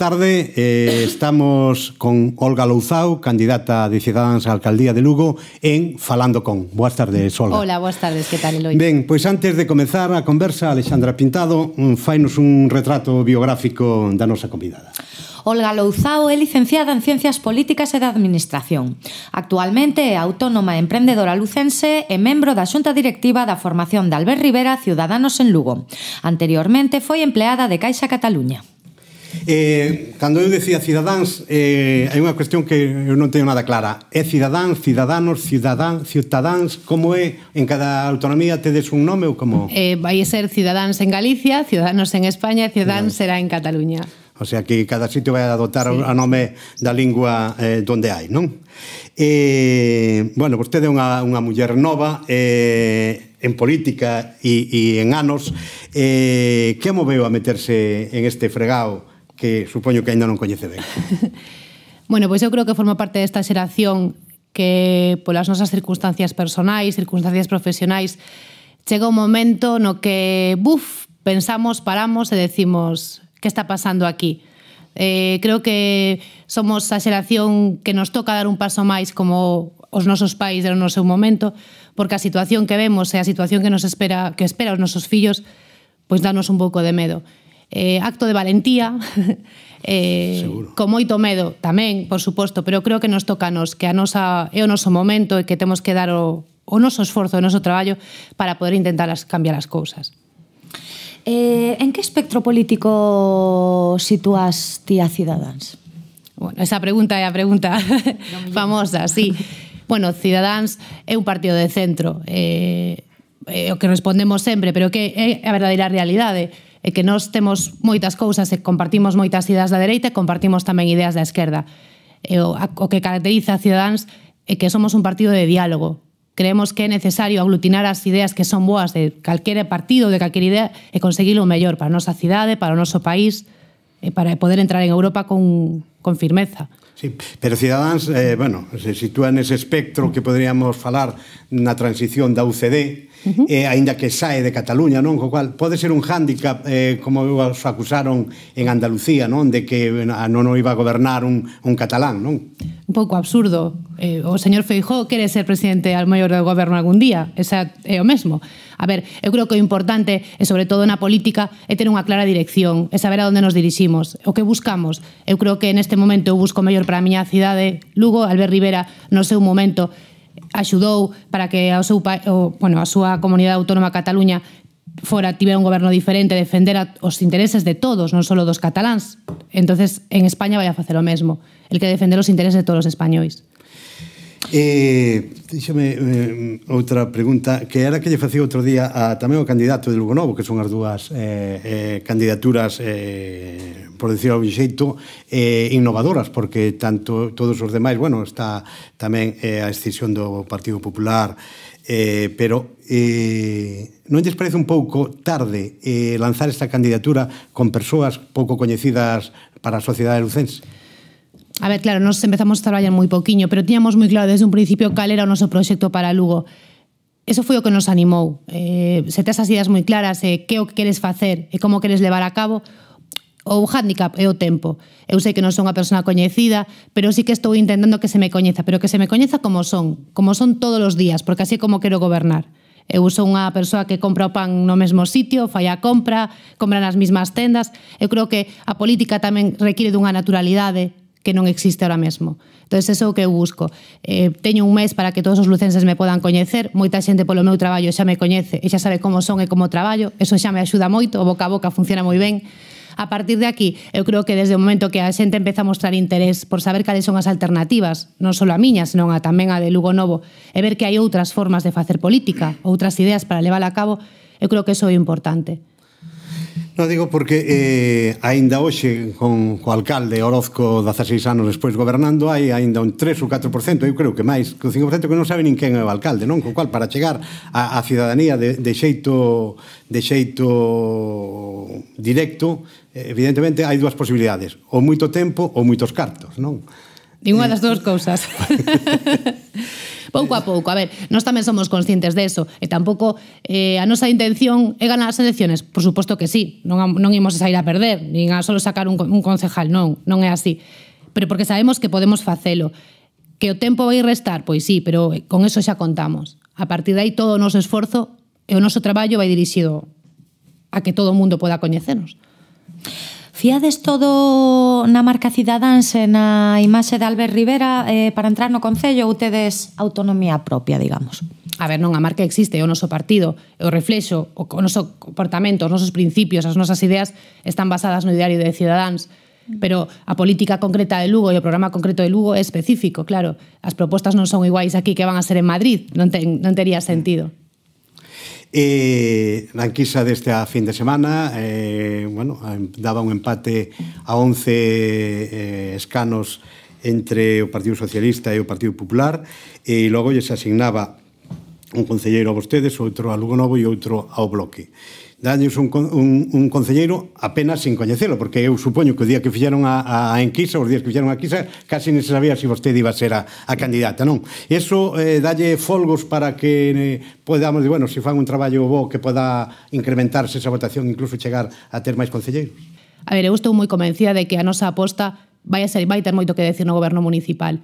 tarde. Eh, estamos con Olga Louzao, candidata de Ciudadanos a Alcaldía de Lugo, en Falando con. Boas tardes, Olga. Hola, boas tardes. Que tal, Eloy? Ben, pois antes de comezar a conversa, Alexandra Pintado, mm, fainos un retrato biográfico da nosa convidada. Olga Louzao é licenciada en Ciencias Políticas e de Administración. Actualmente é autónoma e emprendedora lucense e membro da Xunta Directiva da Formación de Albert Rivera Ciudadanos en Lugo. Anteriormente foi empleada de Caixa Cataluña. Eh, cando eu decía cidadáns, eh, hai unha cuestión que eu non teño nada clara. É cidadán, cidadanos, cidadán, ciutadáns, como é en cada autonomía tedes un nome ou como? Eh, vai ser cidadáns en Galicia, ciudadanos en España, cidadáns será en Cataluña. O sea que cada sitio vai adoptar sí. a nome da lingua eh, donde hai, non? Eh, bueno, vostede é unha, unha muller nova eh, en política e, e en anos eh, que moveu a meterse en este fregado que supoño que aínda non coñece ben. bueno, pois eu creo que forma parte desta xeración que polas nosas circunstancias personais, circunstancias profesionais, chega un momento no que, buf, pensamos, paramos e decimos que está pasando aquí. Eh, creo que somos a xeración que nos toca dar un paso máis como os nosos pais deron no seu momento, porque a situación que vemos e a situación que nos espera, que espera os nosos fillos, pois danos un pouco de medo eh, acto de valentía, eh, con moito medo tamén, por suposto, pero creo que nos toca nos, que a nosa, é o noso momento e que temos que dar o, o noso esforzo, o noso traballo para poder intentar as, cambiar as cousas. Eh, en que espectro político situas ti a Cidadáns? Bueno, esa pregunta é a pregunta no famosa, sí. Bueno, Cidadans é un partido de centro, eh, eh, o que respondemos sempre, pero que é a verdadeira realidade. Eh, é que nós temos moitas cousas e compartimos moitas ideas da dereita e compartimos tamén ideas da esquerda. E o, o que caracteriza a Ciudadans é que somos un partido de diálogo. Creemos que é necesario aglutinar as ideas que son boas de calquera partido, de calquera idea, e conseguir o mellor para a nosa cidade, para o noso país, e para poder entrar en Europa con, con firmeza. Sí, pero Cidadáns, eh, bueno, se sitúa nese espectro que poderíamos falar na transición da UCD, uh -huh. eh, aínda que sae de Cataluña, non? Co cual pode ser un hándicap, eh, como os acusaron en Andalucía, non? De que non o iba a gobernar un, un catalán, non? Un pouco absurdo, eh, o señor Feijóo quere ser presidente ao maior do goberno algún día, esa é o mesmo. A ver, eu creo que o importante, e sobre todo na política, é ter unha clara dirección, é saber a onde nos diriximos, o que buscamos. Eu creo que neste momento eu busco mellor para a miña cidade, Lugo, Albert Rivera, no seu momento, axudou para que ao seu o, bueno, a súa comunidade autónoma Cataluña fora tivera un goberno diferente, defender os intereses de todos, non só dos cataláns. Entonces, en España vai a facer o mesmo, el que defender os intereses de todos os españois. E eh, díxame eh, outra pregunta que era que lle facía outro día a tamén o candidato de Lugo Novo, que son as dúas eh, eh, candidaturas eh, por decir ao xeito eh, innovadoras, porque tanto todos os demais, bueno, está tamén eh, a excisión do Partido Popular eh, pero eh, non lles parece un pouco tarde eh, lanzar esta candidatura con persoas pouco coñecidas para a sociedade lucense? A ver, claro, nos empezamos a traballar moi poquiño, pero tiñamos moi claro desde un principio cal era o noso proxecto para Lugo. Eso foi o que nos animou. Eh, se tes as ideas moi claras, eh, que o que queres facer e eh, como queres levar a cabo, o handicap é eh, o tempo. Eu sei que non son unha persona coñecida, pero sí que estou intentando que se me coñeza, pero que se me coñeza como son, como son todos os días, porque así é como quero gobernar. Eu son unha persoa que compra o pan no mesmo sitio, fai a compra, compra nas mesmas tendas. Eu creo que a política tamén require dunha naturalidade, que non existe ahora mesmo. Entón, eso é o que eu busco. Eh, teño un mes para que todos os lucenses me podan coñecer, moita xente polo meu traballo xa me coñece e xa sabe como son e como traballo, eso xa me axuda moito, o boca a boca funciona moi ben. A partir de aquí, eu creo que desde o momento que a xente empeza a mostrar interés por saber cales son as alternativas, non só a miña, senón a tamén a de Lugo Novo, e ver que hai outras formas de facer política, outras ideas para levar a cabo, eu creo que eso é importante. No digo porque eh, aínda hoxe con co alcalde Orozco 16 anos despois gobernando hai aínda un 3 ou 4%, eu creo que máis, que o 5% que non sabe nin quen é o alcalde, non? Co cual para chegar á, a cidadanía de, de xeito de xeito directo, evidentemente hai dúas posibilidades, ou moito tempo ou moitos cartos, non? Ninguna eh, das dúas cousas. pouco a pouco. A ver, nós tamén somos conscientes eso e tampouco eh, a nosa intención é ganar as elecciones. Por suposto que sí, non, non imos a sair a perder, nin a solo sacar un, un concejal, non, non é así. Pero porque sabemos que podemos facelo. Que o tempo vai restar, pois sí, pero con eso xa contamos. A partir de aí todo o noso esforzo e o noso traballo vai dirixido a que todo o mundo poda coñecenos. Fiades todo na marca Cidadáns e na imaxe de Albert Rivera eh, para entrar no Concello ou tedes autonomía propia, digamos? A ver, non, a marca existe, o noso partido, o reflexo, o, o noso comportamento, os nosos principios, as nosas ideas están basadas no ideario de Cidadáns, pero a política concreta de Lugo e o programa concreto de Lugo é específico, claro. As propostas non son iguais aquí que van a ser en Madrid, non, ten, non tería sentido. E Anquisa deste a fin de semana eh, bueno, daba un empate a 11 eh, escanos entre o Partido Socialista e o Partido Popular e logo lles asignaba un concelleiro a vostedes, outro a Lugo Novo e outro ao Bloque dalles un, un, un concelleiro apenas sin coñecelo, porque eu supoño que o día que fixeron a, a enquisa, os días que fixeron a enquisa, casi non se sabía se si vostede iba a ser a, a candidata, non? Eso eh, dalle folgos para que eh, podamos, bueno, se si fan un traballo bo que poda incrementarse esa votación, incluso chegar a ter máis concelleiros. A ver, eu estou moi convencida de que a nosa aposta vai a ser vai ter moito que decir no goberno municipal,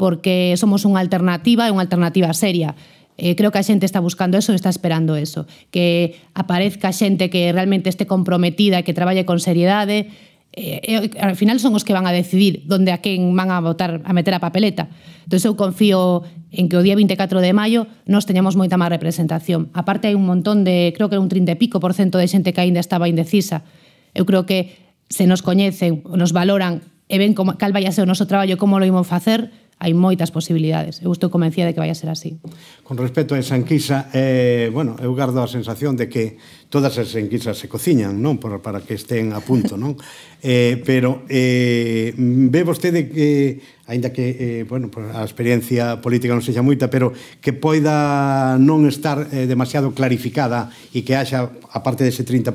porque somos unha alternativa e unha alternativa seria Eh, creo que a xente está buscando eso, está esperando eso, que aparezca xente que realmente este comprometida, que traballe con seriedade, eh, eh, al final son os que van a decidir onde a quen van a votar a meter a papeleta. Entón eu confío en que o día 24 de maio nos teñamos moita máis representación. Aparte hai un montón de, creo que un 30 e pico por cento de xente que aínda estaba indecisa. Eu creo que se nos coñecen, nos valoran e ven como, cal vai a ser o noso traballo, como lo imos facer, hai moitas posibilidades. Eu estou convencida de que vai a ser así. Con respecto a esa enquisa, eh, bueno, eu gardo a sensación de que todas as enquisas se cociñan, non? Por, para que estén a punto, non? Eh, pero eh, ve vostede que aínda que eh, bueno, pues a experiencia política non sexa moita, pero que poida non estar eh, demasiado clarificada e que haxa, aparte dese 30%,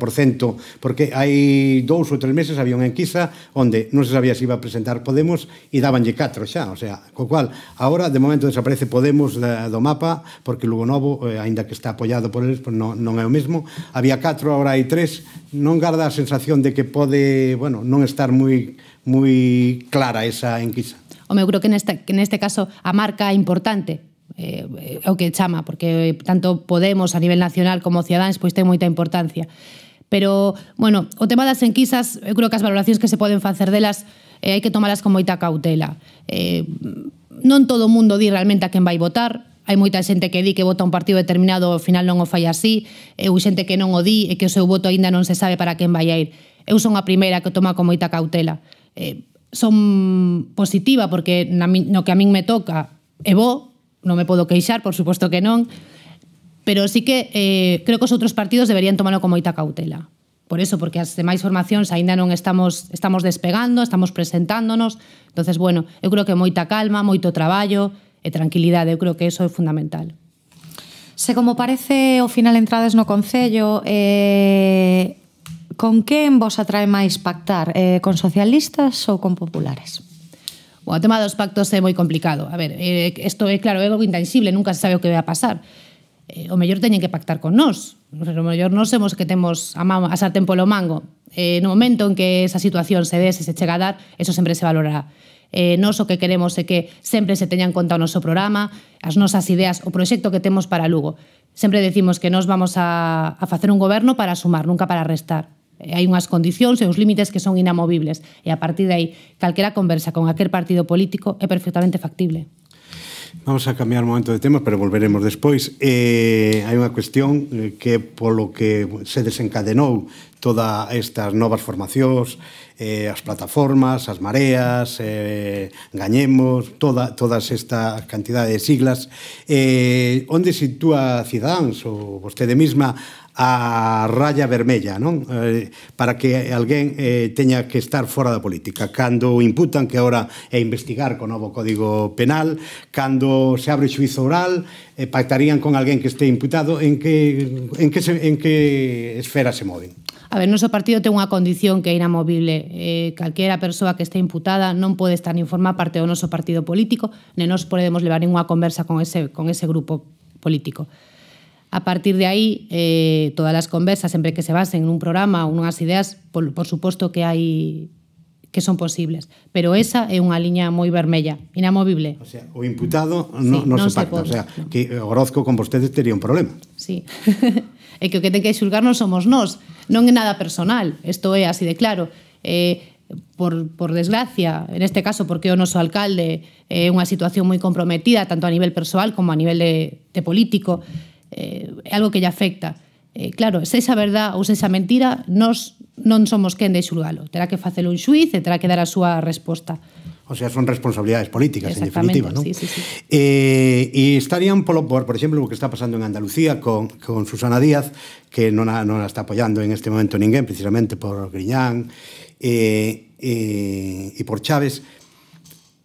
porque hai dous ou tres meses había unha enquisa onde non se sabía se iba a presentar Podemos e dabanlle 4 xa, o sea, co cual, agora, de momento desaparece Podemos da, do mapa, porque Lugo Novo, eh, aínda que está apoiado por eles, pues non, non é o mesmo. Había 4, agora hai 3, non garda a sensación de que pode, bueno, non estar moi moi clara esa enquisa o meu creo que neste, que neste caso a marca é importante, eh, é o que chama, porque tanto Podemos a nivel nacional como Ciadáns pois ten moita importancia. Pero, bueno, o tema das enquisas, eu creo que as valoracións que se poden facer delas eh, hai que tomalas con moita cautela. Eh, non todo o mundo di realmente a quen vai votar, hai moita xente que di que vota un partido determinado ao final non o fai así, e ou xente que non o di e que o seu voto aínda non se sabe para quen vai a ir. Eu son a primeira que o toma con moita cautela. Eh, son positiva porque na mi, no que a min me toca é bo, non me podo queixar, por suposto que non, pero sí que eh, creo que os outros partidos deberían tomarlo con moita cautela. Por eso, porque as demais formacións aínda non estamos estamos despegando, estamos presentándonos. Entonces, bueno, eu creo que moita calma, moito traballo e tranquilidade, eu creo que eso é fundamental. Se como parece, ao final entrades no Concello, eh, Con quién vos atrae máis pactar? Eh, con socialistas o con populares? O tema dos pactos es muy complicado. A ver, eh, esto es, claro, é algo intangible, nunca se sabe o que va a pasar. Eh, o mellor teñen que pactar con nós. O mellor nós somos que tenemos a, mama, a sartén polo mango. En no momento en que esa situación se dé, se se a dar, eso siempre se valorará. Eh, nós o que queremos es que siempre se teñan en cuenta nuestro programa, as nosas ideas, o proyecto que tenemos para Lugo. Siempre decimos que nos vamos a, hacer facer un gobierno para sumar, nunca para restar. Eh, hai unhas condicións e uns límites que son inamovibles e a partir de aí calquera conversa con aquel partido político é perfectamente factible. Vamos a cambiar un momento de tema, pero volveremos despois. Eh, hai unha cuestión eh, que polo que se desencadenou todas estas novas formacións, eh, as plataformas, as mareas, eh, gañemos, toda, todas esta cantidade de siglas. Eh, onde sitúa Cidadáns ou vostede mesma a raya vermella, non? Eh, para que alguén eh, teña que estar fora da política. Cando imputan que agora é investigar co novo Código Penal, cando se abre xuizo oral, eh, pactarían con alguén que este imputado en que en que se, en que esfera se moven. A ver, noso partido ten unha condición que é inamovible. Eh, calquera persoa que este imputada non pode estar nin formar parte do noso partido político, nenos podemos levar ninguna conversa con ese, con ese grupo político. A partir de aí, eh, todas as conversas, sempre que se basen nun programa ou nunhas ideas, por, por suposto que hai que son posibles. Pero esa é unha liña moi vermella, inamovible. O sea, o imputado no, sí, non se, se pacta. Pode. O sea, que Orozco con vostedes tería un problema. Sí. é que o que ten que non somos nós. Non é nada personal. Isto é así de claro. Eh, por, por desgracia, en este caso porque o noso alcalde é unha situación moi comprometida tanto a nivel persoal como a nivel de, de político, eh, é algo que lle afecta. Eh, claro, se esa verdad ou se esa mentira, nos non somos quen de xulgalo. Terá que facelo un xuiz e terá que dar a súa resposta. O sea, son responsabilidades políticas, en definitiva, ¿no? Sí, sí, sí. Eh, y estarían, por, por ejemplo, lo que está pasando en Andalucía con, con Susana Díaz, que no la, no la está apoyando en este momento ninguén, precisamente por Griñán eh, eh, y por Chávez,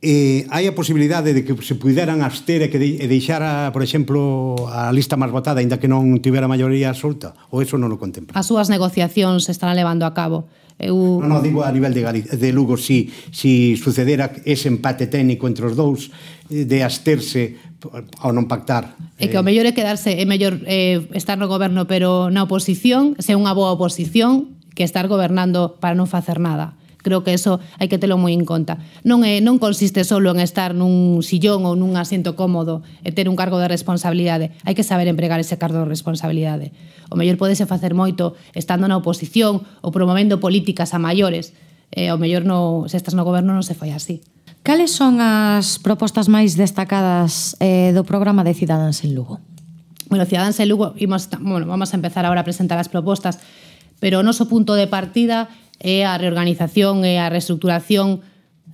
eh, hai a posibilidade de que se puderan abster e que de, e deixara, por exemplo, a lista máis votada, aínda que non tivera maioría absoluta, ou eso non o contempla. As súas negociacións se están levando a cabo. Eu... Non, non, digo a nivel de, Galicia, de Lugo, si, si sucedera ese empate técnico entre os dous, eh, de asterse eh, ao non pactar. É que o mellor é quedarse, é mellor eh, estar no goberno pero na oposición, se unha boa oposición, que estar gobernando para non facer nada creo que eso hai que telo moi en conta. Non é non consiste solo en estar nun sillón ou nun asento cómodo e ter un cargo de responsabilidade. Hai que saber empregar ese cargo de responsabilidade. O mellor podese facer moito estando na oposición ou promovendo políticas a maiores. E o mellor no, se estás no goberno non se foi así. Cales son as propostas máis destacadas eh, do programa de Cidadans en Lugo? Bueno, Cidadans en Lugo, imos, bueno, vamos a empezar agora a presentar as propostas, pero o noso punto de partida é a reorganización e a reestructuración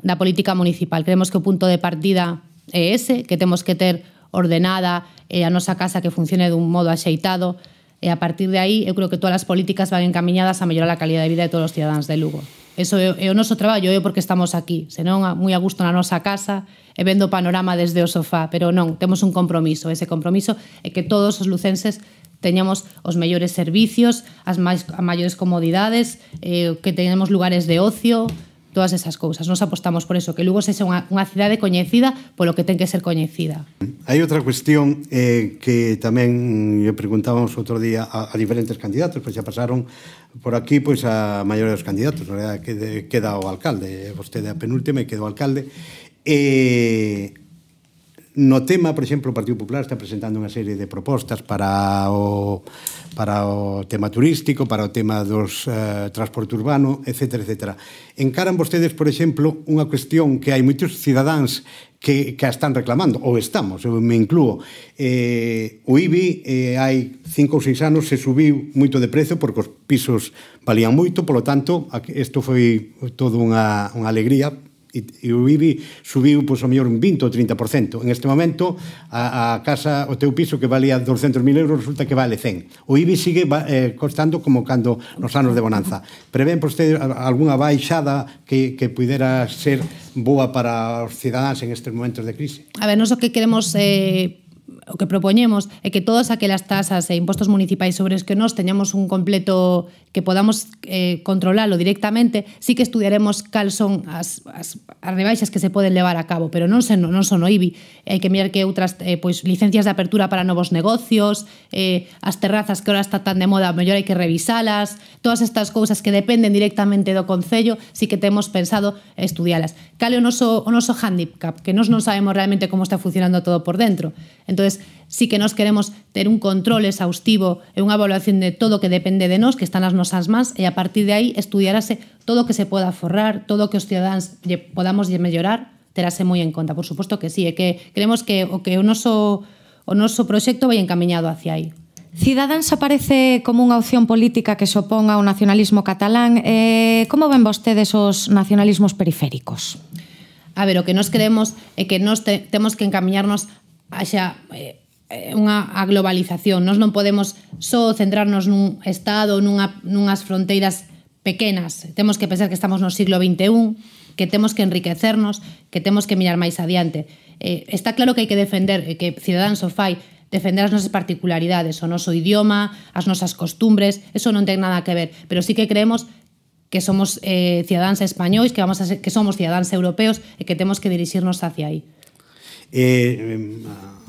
da política municipal. Creemos que o punto de partida é ese, que temos que ter ordenada e eh, a nosa casa que funcione dun modo axeitado, e a partir de aí eu creo que todas as políticas van encaminhadas a mellorar a calidad de vida de todos os cidadáns de Lugo. Eso é, é o noso traballo, é porque estamos aquí, senón moi a gusto na nosa casa e vendo o panorama desde o sofá, pero non, temos un compromiso, ese compromiso é que todos os lucenses teñamos os mellores servicios, as máis as maiores comodidades, eh, que teñamos lugares de ocio, todas esas cousas. Nos apostamos por eso, que Lugo sexa unha, unha cidade coñecida polo que ten que ser coñecida. Hai outra cuestión eh, que tamén eu preguntábamos outro día a, a diferentes candidatos, pois xa pasaron por aquí pois a maiores dos candidatos, na verdade, que queda o alcalde, vostede a penúltima e queda o alcalde. Eh, No tema, por exemplo, o Partido Popular está presentando unha serie de propostas para o, para o tema turístico, para o tema dos eh, transporte urbano, etc. etc. Encaran vostedes, por exemplo, unha cuestión que hai moitos cidadáns que, que a están reclamando, ou estamos, eu me incluo. Eh, o IBI eh, hai cinco ou seis anos se subiu moito de prezo porque os pisos valían moito, polo tanto, isto foi todo unha, unha alegría e o IBI subiu pois, ao mellor un 20 ou 30%. En este momento, a, a casa, o teu piso que valía 200.000 euros resulta que vale 100. O IBI sigue eh, costando como cando nos anos de bonanza. Prevén este algunha baixada que, que pudera ser boa para os cidadáns en estes momentos de crise? A ver, non o que queremos eh, o que propoñemos é que todas aquelas tasas e impostos municipais sobre os que nós teñamos un completo que podamos eh, controlarlo directamente, sí que estudiaremos cal son as, as, que se pueden llevar a cabo, pero no se, non son oibi hay que mirar que otras eh, pues licencias de apertura para nuevos negocios, las eh, terrazas que ahora está tan de moda, mellor hay que revisarlas todas estas cosas que dependen directamente do Concello, sí que temos pensado estudiarlas Cale o noso, o noso handicap, que no non sabemos realmente cómo está funcionando todo por dentro. entonces sí que nos queremos tener un control exhaustivo e unha evaluación de todo que depende de nos que están as nos as mans e a partir de aí estudiarase todo o que se poda forrar, todo o que os cidadáns lle, podamos lle mellorar, terase moi en conta, por suposto que sí, e que creemos que o que o noso o noso proxecto vai encaminhado hacia aí. Cidadáns aparece como unha opción política que se opón ao nacionalismo catalán. Eh, como ven vostedes os nacionalismos periféricos? A ver, o que nos creemos é que nos te, temos que encamiñarnos xa... eh, Eh, unha a globalización. Nos non podemos só centrarnos nun estado, nunha, nunhas fronteiras pequenas. Temos que pensar que estamos no siglo XXI, que temos que enriquecernos, que temos que mirar máis adiante. Eh, está claro que hai que defender, eh, que Cidadán Sofai defender as nosas particularidades, o noso idioma, as nosas costumbres, eso non ten nada que ver, pero sí que creemos que somos eh, cidadáns españóis, que vamos a ser, que somos cidadáns europeos e que temos que dirixirnos hacia aí. Eh, eh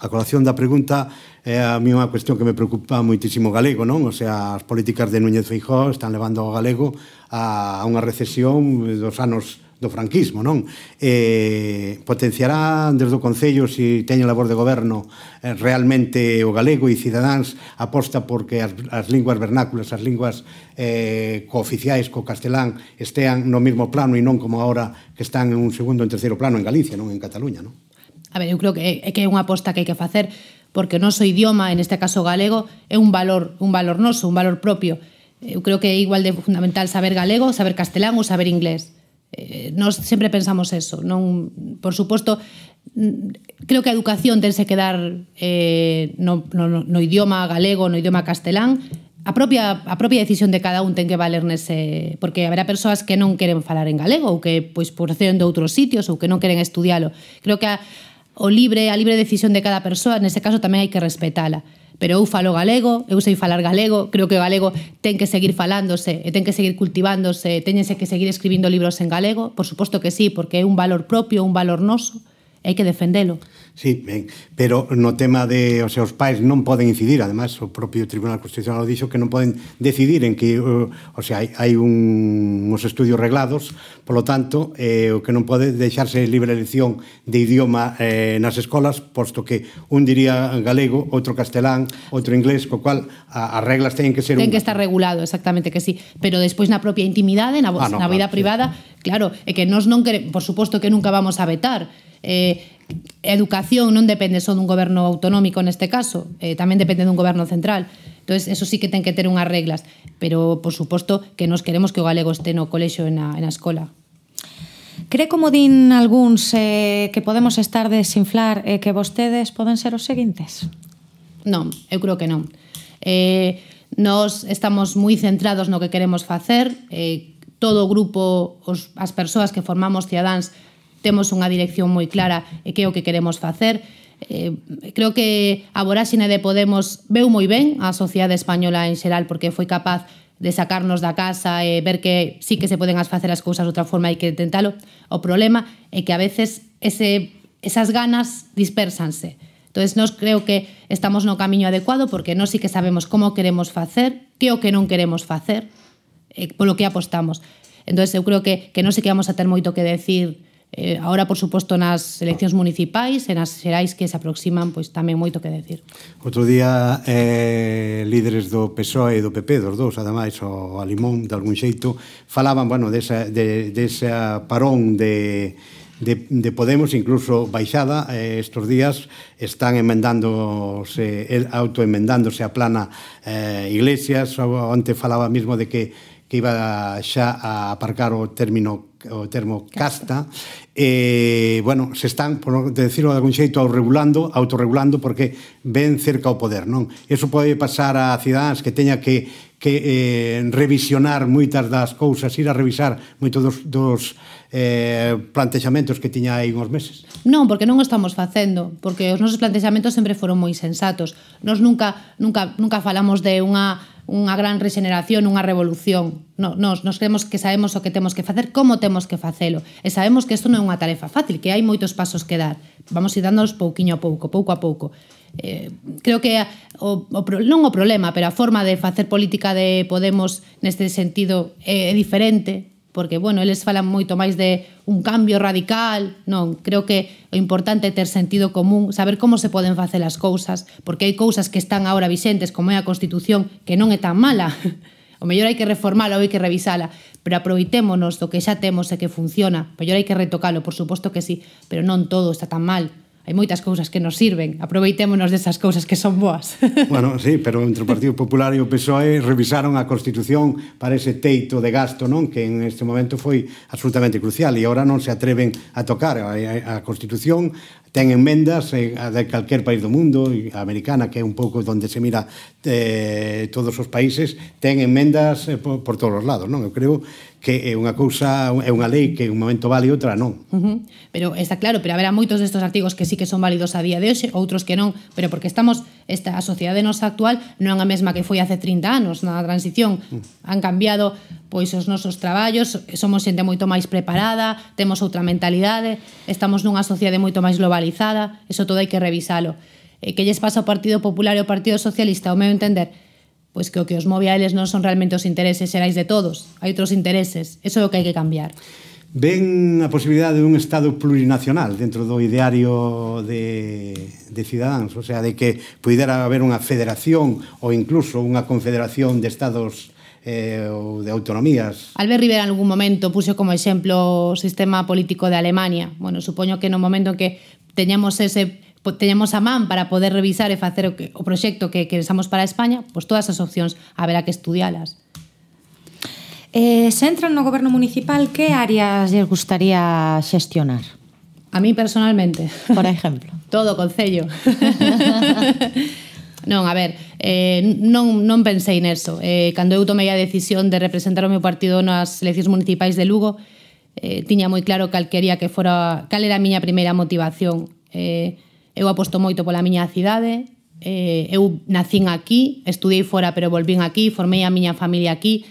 a colación da pregunta é a mí unha cuestión que me preocupa moitísimo o galego, non? O sea, as políticas de Núñez Feijóo están levando o galego a unha recesión dos anos do franquismo, non? Eh, potenciará desde o Concello se si teñe labor de goberno eh, realmente o galego e cidadáns aposta porque as, as linguas vernáculas, as linguas eh, cooficiais co castelán estean no mesmo plano e non como ahora que están en un segundo e terceiro plano en Galicia, non en Cataluña, non? A ver, eu creo que é que é unha aposta que hai que facer porque o noso idioma, en este caso galego, é un valor, un valor noso, un valor propio. Eu creo que é igual de fundamental saber galego, saber castelán ou saber inglés. Eh, nós sempre pensamos eso, non, por suposto, mm, creo que a educación tense que dar eh, no, no, no idioma galego, no idioma castelán, a propia a propia decisión de cada un ten que valer nese porque haberá persoas que non queren falar en galego ou que pois por ser de outros sitios ou que non queren estudialo. Creo que a, o libre, a libre decisión de cada persoa, nese caso tamén hai que respetala. Pero eu falo galego, eu sei falar galego, creo que o galego ten que seguir falándose, e ten que seguir cultivándose, teñense que seguir escribindo libros en galego, por suposto que sí, porque é un valor propio, un valor noso, hai que defendelo. Sí, ben, pero no tema de, o sea, os pais non poden incidir, además o propio Tribunal Constitucional dixo que non poden decidir en que, o, o sea, hai, hai un, uns estudios reglados, polo tanto, eh, o que non pode deixarse libre elección de idioma eh, nas escolas, posto que un diría galego, outro castelán, outro inglés, co cual as reglas teñen que ser Ten que estar regulado, exactamente que sí, pero despois na propia intimidade, na, ah, no, na vida claro, privada, sí. claro, é que nos non queremos, por suposto que nunca vamos a vetar, eh, educación non depende só dun goberno autonómico neste caso, eh, tamén depende dun goberno central. Entonces, eso sí que ten que ter unhas reglas, pero por suposto que nos queremos que o galego este no colexo e na, na escola. Cree como din algúns eh, que podemos estar desinflar e eh, que vostedes poden ser os seguintes? Non, eu creo que non. Eh, nos estamos moi centrados no que queremos facer, eh, todo o grupo, os, as persoas que formamos Ciadans, temos unha dirección moi clara e que é o que queremos facer. Eh, creo que a voráxine de Podemos veu moi ben a sociedade española en xeral porque foi capaz de sacarnos da casa e ver que sí que se poden as facer as cousas de outra forma e que tentalo. O problema é que a veces ese, esas ganas dispersanse. Entonces, nos creo que estamos no camiño adecuado porque nós sí que sabemos como queremos facer, que o que non queremos facer, e polo que apostamos. Entonces, eu creo que, que non sei que vamos a ter moito que decir Eh, ahora, por suposto, nas eleccións municipais e nas xerais que se aproximan, pois tamén moito que decir. Outro día, eh, líderes do PSOE e do PP, dos dous, ademais, o Alimón, de algún xeito, falaban, bueno, desa, de, desa parón de, de, de Podemos, incluso baixada eh, estos días, están emendándose, autoemendándose a plana eh, Iglesias, onde falaba mismo de que que iba xa a aparcar o término o termo casta, eh, bueno, se están, por decirlo de algún xeito, autorregulando, autorregulando porque ven cerca o poder, non? Eso pode pasar a cidadáns que teña que que eh, revisionar moitas das cousas, ir a revisar moitos dos, dos eh, plantexamentos que tiña aí uns meses? Non, porque non o estamos facendo, porque os nosos plantexamentos sempre foron moi sensatos. Nos nunca, nunca, nunca falamos de unha unha gran rexeneración, unha revolución. No, nos, nos creemos que sabemos o que temos que facer, como temos que facelo. E sabemos que isto non é unha tarefa fácil, que hai moitos pasos que dar. Vamos ir dándolos pouquiño a pouco, pouco a pouco. Eh, creo que o, o, non o problema, pero a forma de facer política de Podemos neste sentido é, é diferente porque, bueno, eles falan moito máis de un cambio radical, non, creo que o importante é ter sentido común, saber como se poden facer as cousas, porque hai cousas que están agora vixentes, como é a Constitución, que non é tan mala, o mellor hai que reformala ou hai que revisala, pero aproveitémonos do que xa temos e que funciona, o mellor hai que retocalo, por suposto que sí, pero non todo está tan mal, hai moitas cousas que nos sirven, aproveitémonos desas cousas que son boas. bueno, sí, pero entre o Partido Popular e o PSOE revisaron a Constitución para ese teito de gasto, non? Que en este momento foi absolutamente crucial e agora non se atreven a tocar a, a Constitución ten enmendas eh, de calquer país do mundo, a americana, que é un pouco onde se mira eh, todos os países, ten enmendas eh, por, por todos os lados, non? Eu creo que é unha cousa, é unha lei que un momento vale e outra non. Uh -huh. Pero está claro, pero haberá moitos destes artigos que sí que son válidos a día de hoxe, outros que non, pero porque estamos esta a sociedade nosa actual non é a mesma que foi hace 30 anos na transición. Uh mm. -huh. Han cambiado pois os nosos traballos, somos xente moito máis preparada, temos outra mentalidade, estamos nunha sociedade moito máis globalizada, eso todo hai que revisalo. E eh, que lles pasa ao Partido Popular e ao Partido Socialista, ao meu entender, pois que o que os move a eles non son realmente os intereses xerais de todos, hai outros intereses, eso é o que hai que cambiar. Ven a posibilidade dun Estado plurinacional dentro do ideario de, de Cidadáns, o sea, de que pudera haber unha federación ou incluso unha confederación de Estados eh, ou de autonomías. Albert Rivera en algún momento puxo como exemplo o sistema político de Alemania. Bueno, supoño que no momento en que teñamos ese teñemos a man para poder revisar e facer o, que, o proxecto que queresamos para España, pois todas as opcións haberá que estudialas. Eh, se entran no goberno municipal, que áreas lle gustaría xestionar? A mí personalmente. Por exemplo. Todo o Concello. non, a ver, eh, non, non pensei neso. Eh, cando eu tomei a decisión de representar o meu partido nas eleccións municipais de Lugo, eh, tiña moi claro cal quería que fora, cal era a miña primeira motivación. Eh, Eu aposto moito pola miña cidade, eh, eu nacín aquí, estudei fora pero volvín aquí, formei a miña familia aquí,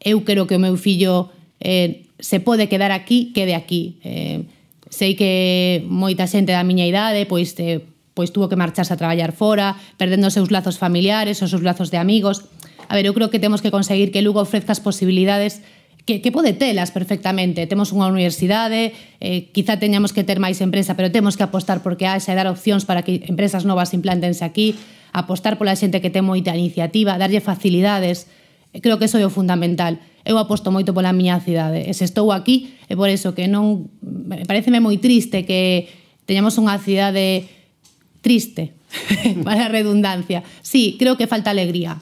eu quero que o meu fillo eh, se pode quedar aquí, quede aquí. Eh, sei que moita xente da miña idade pois, eh, pois tuvo que marcharse a traballar fora, perdendo os seus lazos familiares, os seus lazos de amigos. A ver, eu creo que temos que conseguir que Lugo ofrezca as posibilidades que, que pode telas perfectamente. Temos unha universidade, eh, quizá teñamos que ter máis empresa, pero temos que apostar porque hai xa dar opcións para que empresas novas implantense aquí, apostar pola xente que ten moita iniciativa, darlle facilidades. Eh, creo que eso é o fundamental. Eu aposto moito pola miña cidade. E se estou aquí, é por eso que non... Pareceme moi triste que teñamos unha cidade triste, para a redundancia. Sí, creo que falta alegría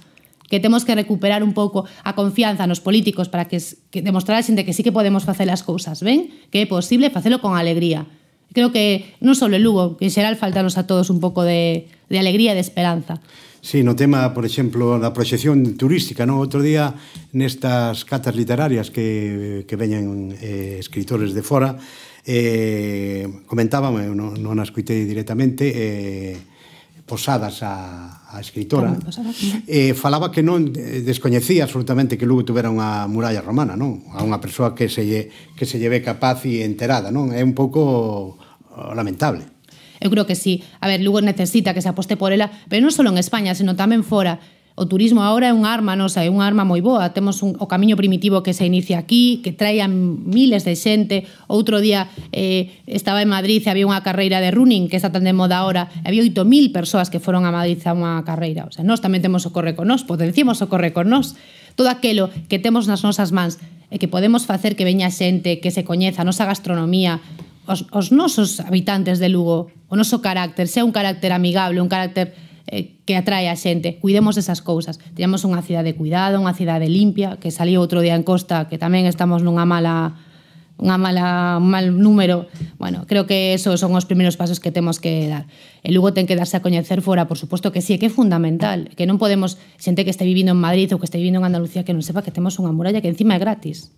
que temos que recuperar un pouco a confianza nos políticos para que, que demostrar a xente que sí que podemos facer as cousas, ben? Que é posible facelo con alegría. Creo que non só en Lugo, que en xeral faltanos a todos un pouco de, de alegría e de esperanza. Sí, no tema, por exemplo, da proxección turística, no Outro día, nestas catas literarias que, que veñen eh, escritores de fora, eh, comentábame, non, non as cuitei directamente, eh, posadas a, a escritora, eh, falaba que non eh, descoñecía absolutamente que Lugo tuvera unha muralla romana, non? A unha persoa que se lle, que se lle ve capaz e enterada, non? É un pouco oh, lamentable. Eu creo que sí. A ver, Lugo necesita que se aposte por ela, pero non só en España, sino tamén fora. O turismo agora é un arma non sei, un arma moi boa. Temos un, o camiño primitivo que se inicia aquí, que trae a miles de xente. Outro día eh, estaba en Madrid e había unha carreira de running que está tan de moda ahora. Había 8.000 persoas que foron a Madrid a unha carreira. O sea, nós tamén temos o corre con nós, potenciamos o corre con nós. Todo aquilo que temos nas nosas mans e que podemos facer que veña xente, que se coñeza a nosa gastronomía, os, os nosos habitantes de Lugo, o noso carácter, sea un carácter amigable, un carácter eh, que atrae a xente. Cuidemos esas cousas. Teñamos unha cidade cuidada, unha cidade limpia, que saliu outro día en Costa, que tamén estamos nunha mala unha mala un mal número. Bueno, creo que esos son os primeiros pasos que temos que dar. E Lugo ten que darse a coñecer fora, por suposto que sí, que é fundamental, que non podemos xente que este vivindo en Madrid ou que este vivindo en Andalucía que non sepa que temos unha muralla que encima é gratis.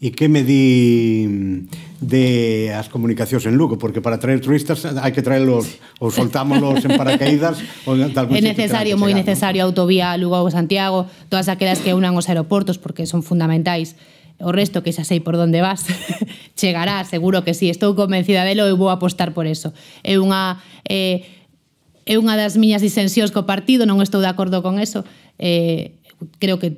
E que me di de as comunicacións en Lugo, porque para traer turistas hai que traerlos ou soltámoslos en paracaídas ou de algún É necesario, moi necesario ¿no? autovía Lugo-Santiago, todas aquelas que unan os aeroportos porque son fundamentais o resto que xa sei por onde vas chegará, seguro que sí, estou convencida delo e vou apostar por eso. É unha eh, é unha das miñas disensións co partido, non estou de acordo con eso. Eh, creo que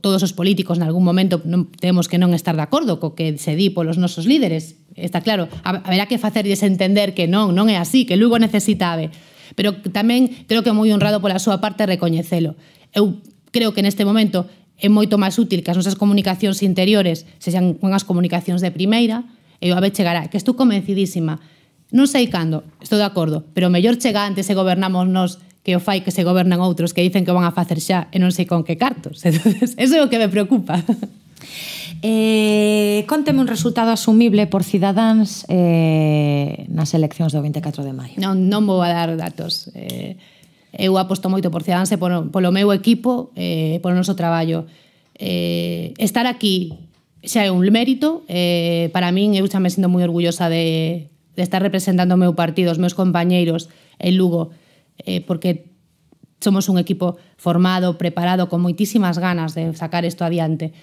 todos os políticos en algún momento non, temos que non estar de acordo co que se di polos nosos líderes, está claro. Haberá que facer entender que non, non é así, que Lugo necesita AVE. Pero tamén creo que é moi honrado pola súa parte recoñecelo. Eu creo que neste momento é moito máis útil que as nosas comunicacións interiores sexan unhas comunicacións de primeira, e o AVE chegará, que estou convencidísima. Non sei cando, estou de acordo, pero mellor chega antes e gobernamos nos que o fai que se gobernan outros que dicen que van a facer xa e non sei con que cartos. Entonces, eso é o que me preocupa. Eh, conteme un resultado asumible por cidadáns eh, nas eleccións do 24 de maio. Non, non vou a dar datos. Eh, eu aposto moito por cidadáns e polo, polo meu equipo, eh, polo noso traballo. Eh, estar aquí xa é un mérito. Eh, para min, eu xa me sinto moi orgullosa de, de estar representando o meu partido, os meus compañeiros en Lugo eh, porque somos un equipo formado, preparado, con moitísimas ganas de sacar isto adiante.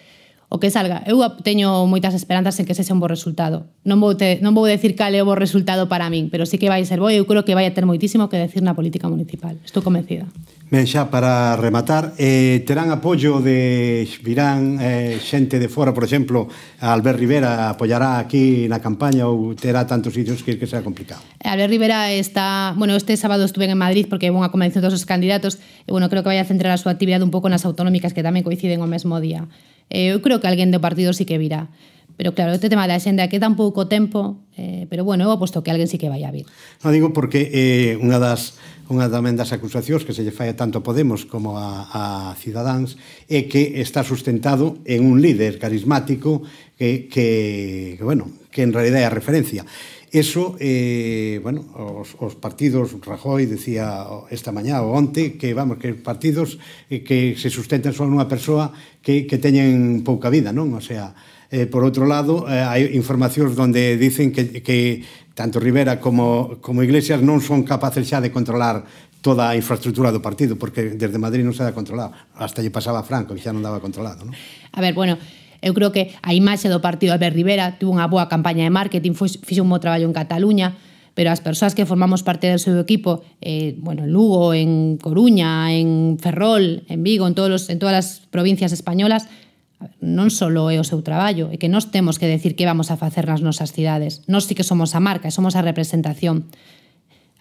O que salga, eu teño moitas esperanzas en que ese sea un bo resultado. Non vou, te, non vou decir cal é o bo resultado para min, pero sí que vai ser bo e eu creo que vai a ter moitísimo que decir na política municipal. Estou convencida. Ben, xa para rematar, eh, terán apoio de virán eh, xente de fora, por exemplo, Albert Rivera apoiará aquí na campaña ou terá tantos sitios que que sea complicado. Eh, Albert Rivera está, bueno, este sábado estuve en Madrid porque é unha convención dos os candidatos, e bueno, creo que vai a centrar a súa actividade un pouco nas autonómicas que tamén coinciden o mesmo día. Eh, eu creo que alguén do partido sí que virá. Pero claro, este tema da xenda que tan pouco tempo, eh, pero bueno, eu aposto que alguén sí que vai a vir. Non digo porque eh, unha das unha tamén das acusacións que se lle fai tanto a Podemos como a, a Cidadáns é que está sustentado en un líder carismático que, que, que bueno, que en realidad é a referencia. Eso, eh, bueno, os, os partidos, Rajoy decía esta mañá ou onte, que, vamos, que partidos eh, que se sustentan só nunha persoa que, que teñen pouca vida, non? O sea, Eh, por outro lado, eh, hai informacións onde dicen que, que tanto Rivera como, como Iglesias non son capaces xa de controlar toda a infraestructura do partido, porque desde Madrid non se da controlado. Hasta lle pasaba Franco, que xa non daba controlado. Non? A ver, bueno, Eu creo que a imaxe do partido Albert Rivera tuvo unha boa campaña de marketing, fixo un bo traballo en Cataluña, pero as persoas que formamos parte do seu equipo, eh, bueno, en Lugo, en Coruña, en Ferrol, en Vigo, en, todos los, en todas as provincias españolas, non só é o seu traballo, é que nós temos que decir que vamos a facer nas nosas cidades. Nós sí que somos a marca, somos a representación.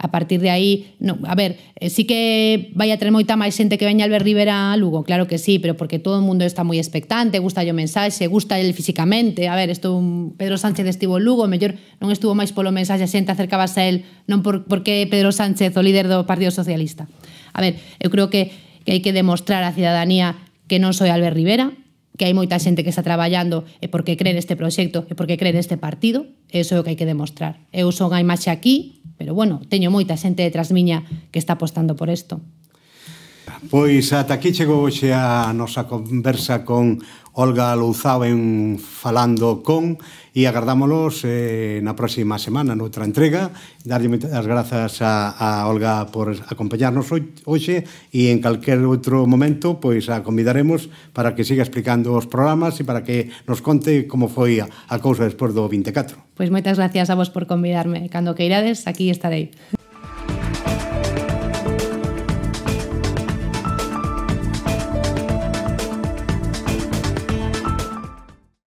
A partir de aí, no, a ver, eh, sí que vai a ter moita máis xente que veña Albert Rivera a Lugo, claro que sí, pero porque todo o mundo está moi expectante, gusta o mensaxe, gusta el físicamente. A ver, isto Pedro Sánchez estivo en Lugo, mellor non estuvo máis polo mensaxe, a xente acercabase a el, non por, porque Pedro Sánchez, o líder do Partido Socialista. A ver, eu creo que, que hai que demostrar á cidadanía que non soy Albert Rivera, que hai moita xente que está traballando e porque cree neste proxecto e porque cree neste partido, e iso é o que hai que demostrar. Eu son a imaxe aquí, pero bueno, teño moita xente detrás miña que está apostando por isto. Pois ata aquí chegou hoxe a nosa conversa con Olga Louzao en Falando con e agardámolos eh, na próxima semana noutra entrega. Darlle as grazas a, a Olga por acompañarnos hoxe e en calquer outro momento pois a convidaremos para que siga explicando os programas e para que nos conte como foi a, a cousa despois do 24. Pois moitas gracias a vos por convidarme. Cando que irades, aquí estarei.